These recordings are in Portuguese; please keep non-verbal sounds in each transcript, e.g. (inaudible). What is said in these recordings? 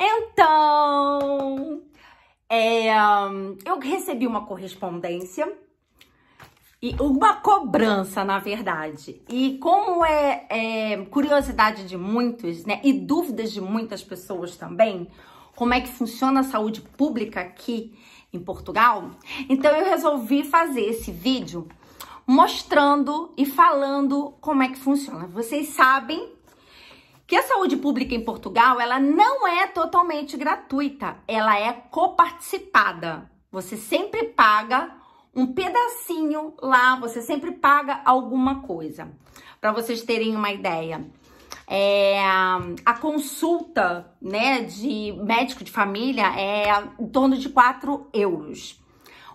Então, é, hum, eu recebi uma correspondência e uma cobrança, na verdade. E como é, é, curiosidade de muitos, né, e dúvidas de muitas pessoas também, como é que funciona a saúde pública aqui em Portugal, então eu resolvi fazer esse vídeo mostrando e falando como é que funciona. Vocês sabem que a saúde pública em Portugal, ela não é totalmente gratuita, ela é coparticipada. Você sempre paga um pedacinho lá, você sempre paga alguma coisa. Para vocês terem uma ideia, é, a consulta né, de médico de família é em torno de 4 euros.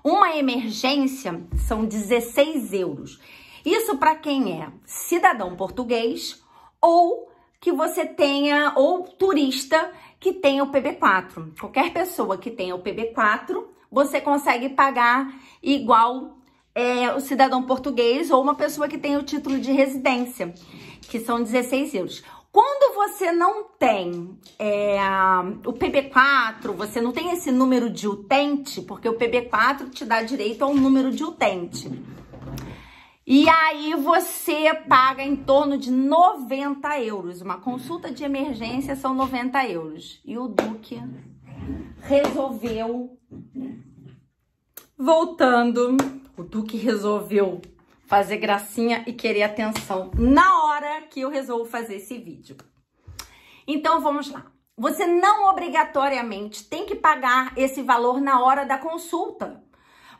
Uma emergência são 16 euros. Isso para quem é cidadão português ou que você tenha, ou turista que tenha o PB4. Qualquer pessoa que tenha o PB4, você consegue pagar igual é, o cidadão português ou uma pessoa que tem o título de residência, que são 16 euros. Quando você não tem é, o PB4, você não tem esse número de utente, porque o PB4 te dá direito ao número de utente. E aí você paga em torno de 90 euros. Uma consulta de emergência são 90 euros. E o Duque resolveu, voltando, o Duque resolveu fazer gracinha e querer atenção na hora que eu resolvo fazer esse vídeo. Então vamos lá. Você não obrigatoriamente tem que pagar esse valor na hora da consulta.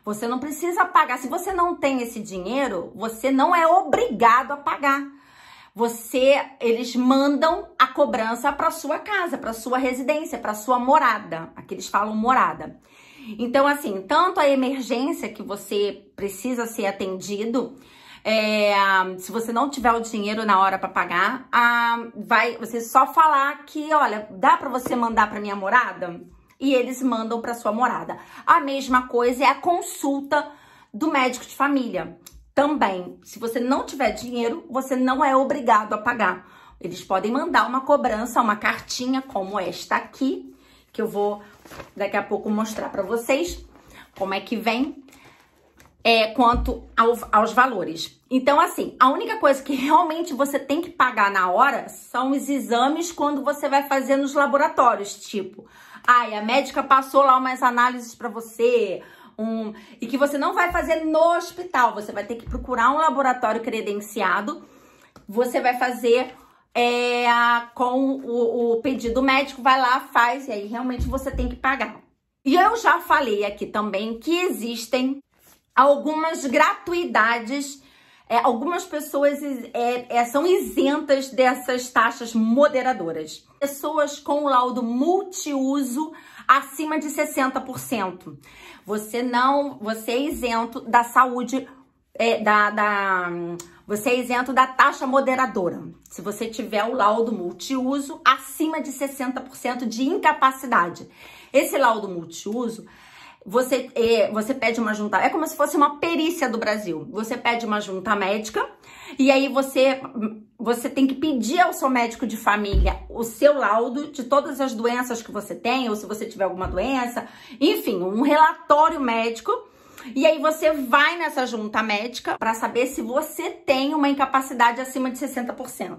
Você não precisa pagar. Se você não tem esse dinheiro, você não é obrigado a pagar. Você, eles mandam a cobrança para sua casa, para sua residência, para sua morada. Aqui eles falam morada. Então, assim, tanto a emergência que você precisa ser atendido, é, se você não tiver o dinheiro na hora para pagar, a, ah, vai você só falar que, olha, dá para você mandar para minha morada? e eles mandam para sua morada. A mesma coisa é a consulta do médico de família. Também, se você não tiver dinheiro, você não é obrigado a pagar. Eles podem mandar uma cobrança, uma cartinha como esta aqui, que eu vou daqui a pouco mostrar para vocês como é que vem é, quanto ao, aos valores. Então, assim, a única coisa que realmente você tem que pagar na hora são os exames quando você vai fazer nos laboratórios, tipo, ai, a médica passou lá umas análises para você, um, e que você não vai fazer no hospital, você vai ter que procurar um laboratório credenciado, você vai fazer é, com o, o pedido médico, vai lá, faz, e aí realmente você tem que pagar. E eu já falei aqui também que existem algumas gratuidades. É, algumas pessoas é, é, são isentas dessas taxas moderadoras. Pessoas com laudo multiuso acima de 60%. Você não, você é isento da saúde, é, da, da, você é isento da taxa moderadora. Se você tiver o laudo multiuso acima de 60% de incapacidade. Esse laudo multiuso você, é, você pede uma junta, é como se fosse uma perícia do Brasil. Você pede uma junta médica e aí você, você tem que pedir ao seu médico de família o seu laudo de todas as doenças que você tem, ou se você tiver alguma doença, enfim, um relatório médico. E aí você vai nessa junta médica para saber se você tem uma incapacidade acima de 60%.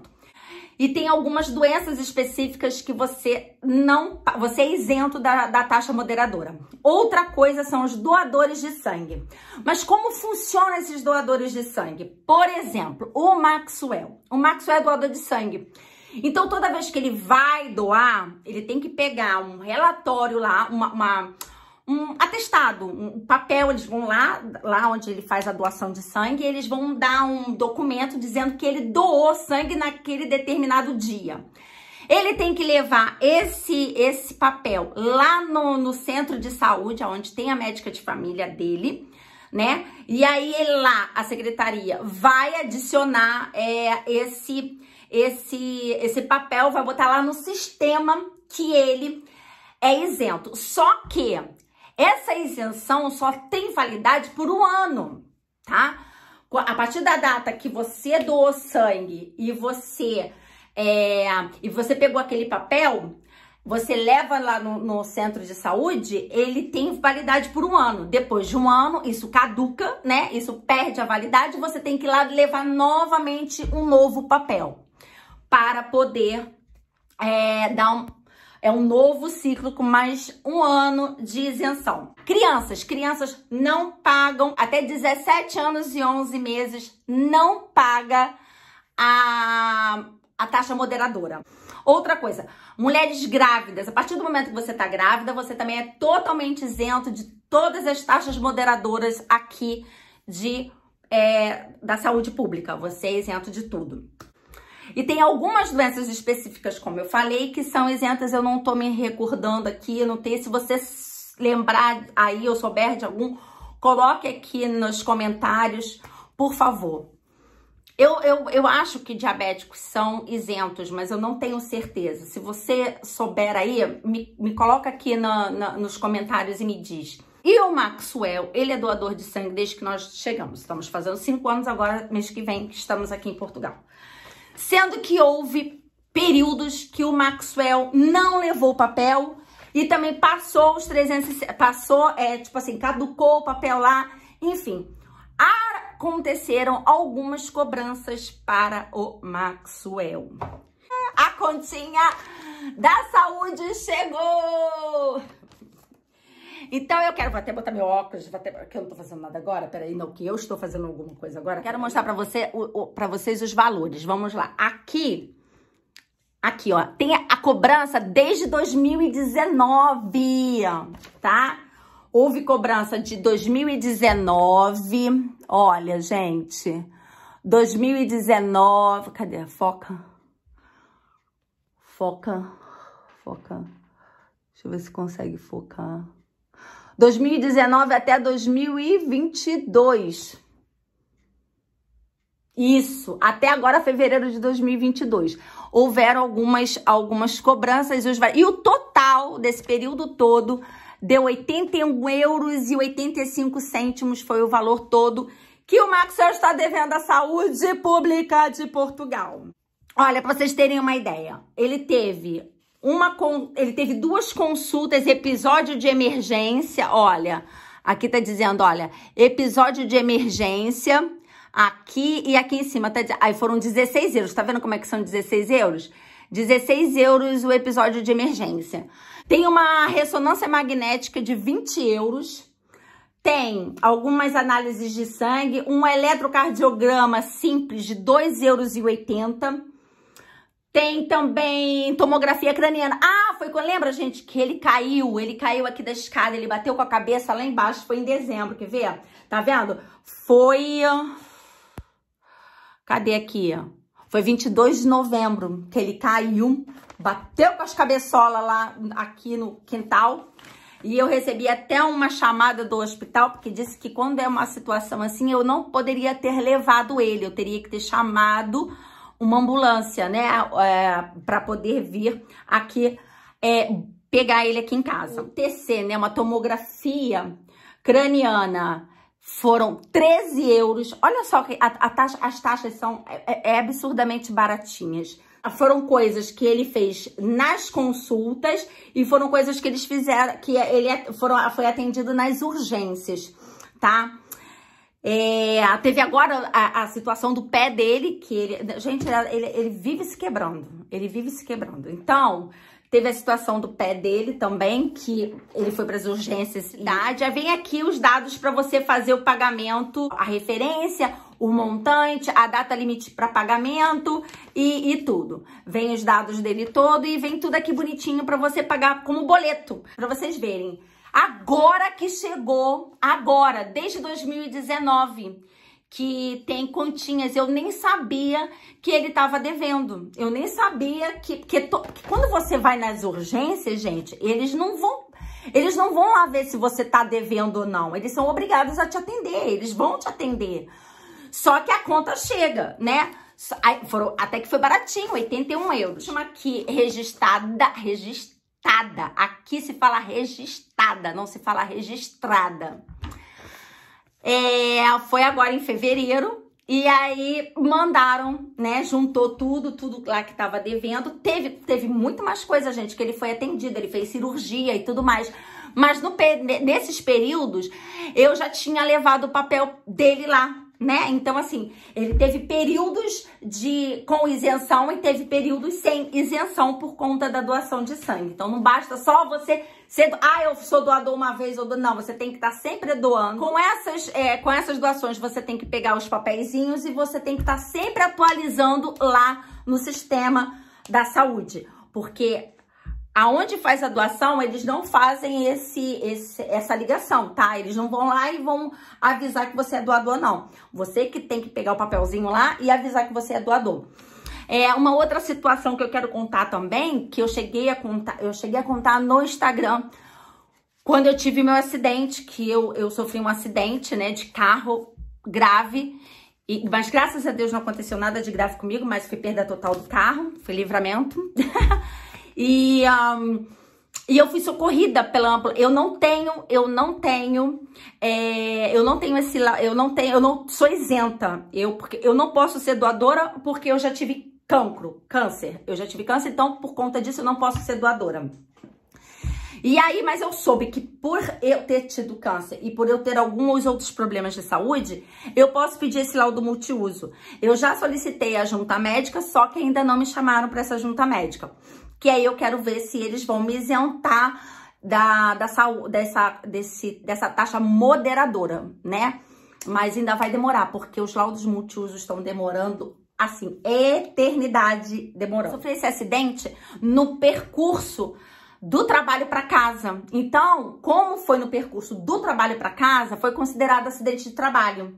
E tem algumas doenças específicas que você não você é isento da, da taxa moderadora. Outra coisa são os doadores de sangue. Mas como funcionam esses doadores de sangue? Por exemplo, o Maxwell. O Maxwell é doador de sangue. Então, toda vez que ele vai doar, ele tem que pegar um relatório lá, uma, uma um atestado, um papel, eles vão lá, lá onde ele faz a doação de sangue, e eles vão dar um documento dizendo que ele doou sangue naquele determinado dia. Ele tem que levar esse esse papel lá no, no centro de saúde, onde tem a médica de família dele, né? E aí lá a secretaria vai adicionar é, esse esse esse papel, vai botar lá no sistema que ele é isento. Só que essa isenção só tem validade por um ano, tá? A partir da data que você doou sangue e você é, e você pegou aquele papel, você leva lá no, no, centro de saúde, ele tem validade por um ano. Depois de um ano, isso caduca, né? Isso perde a validade, você tem que ir lá levar novamente um novo papel para poder é, dar um, é um novo ciclo com mais um ano de isenção. Crianças, crianças não pagam até 17 anos e 11 meses, não paga a, a taxa moderadora. Outra coisa, mulheres grávidas, a partir do momento que você está grávida, você também é totalmente isento de todas as taxas moderadoras aqui de é, da saúde pública. Você é isento de tudo. E tem algumas doenças específicas, como eu falei, que são isentas, eu não tô me recordando aqui, não tem. Se você lembrar aí ou souber de algum, coloque aqui nos comentários, por favor. Eu, eu, eu acho que diabéticos são isentos, mas eu não tenho certeza. Se você souber aí, me, me coloca aqui na, na, nos comentários e me diz. E o Maxwell, ele é doador de sangue desde que nós chegamos. Estamos fazendo cinco anos agora, mês que vem, que estamos aqui em Portugal sendo que houve períodos que o Maxwell não levou o papel e também passou os 300, passou, é, tipo assim, caducou o papel lá, enfim. Aconteceram algumas cobranças para o Maxwell. A continha da saúde chegou! Então eu quero, vou até botar meu óculos, vou até, que eu não tô fazendo nada agora, peraí, não, que eu estou fazendo alguma coisa agora. Quero mostrar pra, você, o, o, pra vocês os valores, vamos lá. Aqui, aqui ó, tem a cobrança desde 2019, tá? Houve cobrança de 2019, olha gente, 2019, cadê, foca, foca, foca, deixa eu ver se consegue focar. 2019 até 2022. Isso, até agora fevereiro de 2022. Houveram algumas, algumas cobranças e, os... e o total desse período todo deu 81 euros e 85 cêntimos foi o valor todo que o Maxwell está devendo à saúde pública de Portugal. Olha, para vocês terem uma ideia, ele teve uma ele teve duas consultas, episódio de emergência, olha, aqui tá dizendo, olha, episódio de emergência, aqui e aqui em cima, tá, aí foram 16 euros, tá vendo como é que são 16 euros? 16 euros o episódio de emergência. Tem uma ressonância magnética de 20 euros, tem algumas análises de sangue, um eletrocardiograma simples de 2,80 euros, tem também tomografia craniana. Ah, foi quando lembra, gente, que ele caiu. Ele caiu aqui da escada, ele bateu com a cabeça lá embaixo. Foi em dezembro, quer ver? Tá vendo? Foi... Cadê aqui? Foi 22 de novembro que ele caiu, bateu com as cabeçolas lá aqui no quintal. E eu recebi até uma chamada do hospital, porque disse que quando é uma situação assim, eu não poderia ter levado ele. Eu teria que ter chamado uma ambulância, né, é, para poder vir aqui é, pegar ele aqui em casa. um TC, né, uma tomografia craniana, foram 13 euros. Olha só que a, a taxa, as taxas são é, é, é absurdamente baratinhas foram coisas que ele fez nas consultas e foram coisas que eles fizeram que ele foram, foi atendido nas urgências, tá? É, teve agora a, a, situação do pé dele, que ele. Gente, ele, ele vive se quebrando. Ele vive se quebrando. Então, teve a situação do pé dele também, que ele foi para as urgências cidade. Aí vem aqui os dados para você fazer o pagamento, a referência, o montante, a data limite para pagamento e, e, tudo. Vem os dados dele todo e vem tudo aqui bonitinho para você pagar como boleto, para vocês verem. Agora que chegou, agora, desde 2019, que tem continhas. Eu nem sabia que ele estava devendo. Eu nem sabia que, que, to, que, quando você vai nas urgências, gente, eles não vão eles não vão lá ver se você está devendo ou não. Eles são obrigados a te atender. Eles vão te atender. Só que a conta chega, né? Aí, foram, até que foi baratinho, 81 euros. Uma aqui registrada, registrada registada. Aqui se fala registada, não se fala registrada. É, foi agora em fevereiro, e aí mandaram, né? Juntou tudo, tudo lá que tava devendo. Teve, teve muito mais coisa, gente, que ele foi atendido, ele fez cirurgia e tudo mais. Mas no, nesses períodos, eu já tinha levado o papel dele lá né? Então, assim, ele teve períodos de com isenção e teve períodos sem isenção por conta da doação de sangue. Então, não basta só você ser, ah, eu sou doador uma vez ou do... não, você tem que estar tá sempre doando. Com essas, é, com essas doações, você tem que pegar os papeizinhos e você tem que estar tá sempre atualizando lá no sistema da saúde, porque Aonde faz a doação, eles não fazem esse, esse, essa ligação, tá? Eles não vão lá e vão avisar que você é doador, não. Você que tem que pegar o papelzinho lá e avisar que você é doador. É uma outra situação que eu quero contar também, que eu cheguei a contar, eu cheguei a contar no Instagram quando eu tive meu acidente, que eu, eu sofri um acidente, né, de carro grave. E, mas graças a Deus não aconteceu nada de grave comigo, mas foi perda total do carro, foi livramento. (laughs) E, um, e eu fui socorrida pela ambulância. Eu não tenho, eu não tenho, é, eu não tenho esse, eu não tenho, eu não sou isenta. Eu, porque, eu não posso ser doadora porque eu já tive cancro, câncer. Eu já tive câncer, então por conta disso eu não posso ser doadora. E aí, mas eu soube que por eu ter tido câncer e por eu ter alguns outros problemas de saúde, eu posso pedir esse laudo multiuso. Eu já solicitei a junta médica, só que ainda não me chamaram para essa junta médica. Que aí eu quero ver se eles vão me isentar da, da saúde, dessa, desse, dessa taxa moderadora, né? Mas ainda vai demorar, porque os laudos multiusos estão demorando assim, eternidade demorando. Eu sofri esse acidente no percurso do trabalho para casa. Então, como foi no percurso do trabalho para casa, foi considerado acidente de trabalho.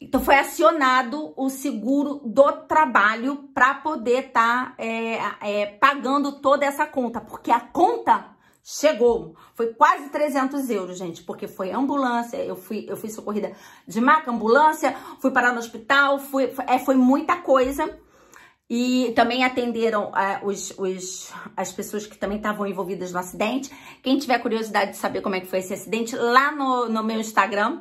Então, foi acionado o seguro do trabalho para poder estar tá, é, é, pagando toda essa conta, porque a conta chegou. Foi quase 300 euros, gente, porque foi ambulância, eu fui, eu fui socorrida de maca, ambulância, fui parar no hospital, fui, é, foi muita coisa e também atenderam uh, os, os, as pessoas que também estavam envolvidas no acidente. Quem tiver curiosidade de saber como é que foi esse acidente, lá no, no meu Instagram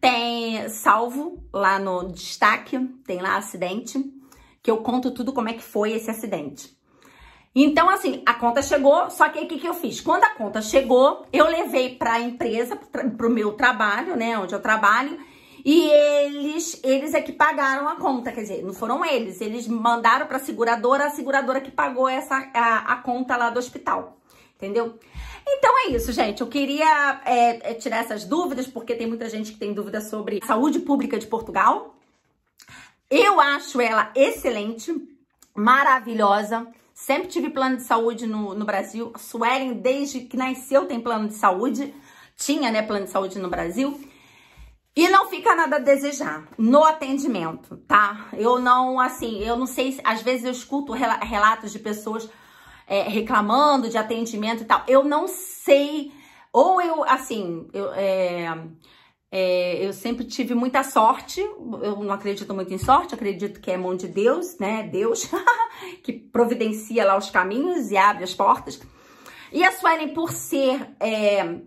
tem salvo, lá no destaque, tem lá acidente, que eu conto tudo como é que foi esse acidente. Então, assim, a conta chegou, só que o que, que eu fiz? Quando a conta chegou, eu levei para a empresa, para o meu trabalho, né, onde eu trabalho, e eles, eles é que pagaram a conta, quer dizer, não foram eles, eles mandaram para a seguradora, a seguradora que pagou essa a, a, conta lá do hospital. Entendeu? Então é isso, gente. Eu queria é, é tirar essas dúvidas, porque tem muita gente que tem dúvidas sobre a saúde pública de Portugal. Eu acho ela excelente, maravilhosa. Sempre tive plano de saúde no, no Brasil. A Suelen, desde que nasceu, tem plano de saúde. Tinha, né, plano de saúde no Brasil. E não fica nada a desejar no atendimento, tá? Eu não, assim, eu não sei, às vezes eu escuto relatos de pessoas é, reclamando de atendimento e tal. Eu não sei, ou eu, assim, eu, é, é, eu sempre tive muita sorte, eu não acredito muito em sorte, acredito que é mão de Deus, né? Deus (laughs) que providencia lá os caminhos e abre as portas. E a Suelen, por ser é,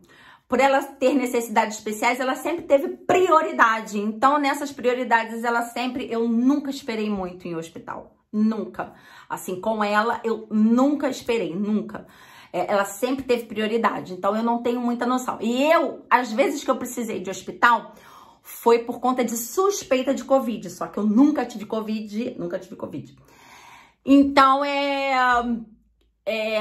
por ela ter necessidades especiais, ela sempre teve prioridade. Então, nessas prioridades, ela sempre. Eu nunca esperei muito em hospital. Nunca. Assim, com ela, eu nunca esperei, nunca. É, ela sempre teve prioridade, então eu não tenho muita noção. E eu, às vezes que eu precisei de hospital, foi por conta de suspeita de Covid, só que eu nunca tive Covid, nunca tive Covid. Então, é é,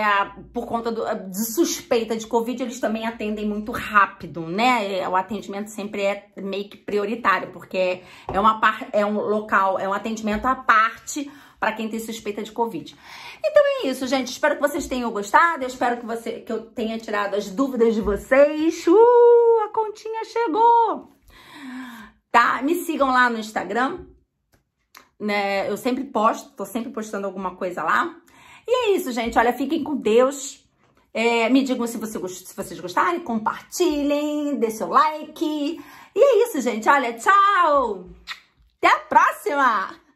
por conta do, de suspeita de Covid, eles também atendem muito rápido, né? É, o atendimento sempre é meio que prioritário, porque é, é uma, é um local, é um atendimento à parte para quem tem suspeita de Covid. Então é isso, gente. Espero que vocês tenham gostado. Eu espero que, você, que eu tenha tirado as dúvidas de vocês. Uh, a continha chegou! Tá? Me sigam lá no Instagram. Né? Eu sempre posto, tô sempre postando alguma coisa lá. E é isso, gente. Olha, fiquem com Deus. É, me digam se, você, se vocês gostarem, compartilhem, deixem seu like. E é isso, gente. Olha, tchau! Até a próxima!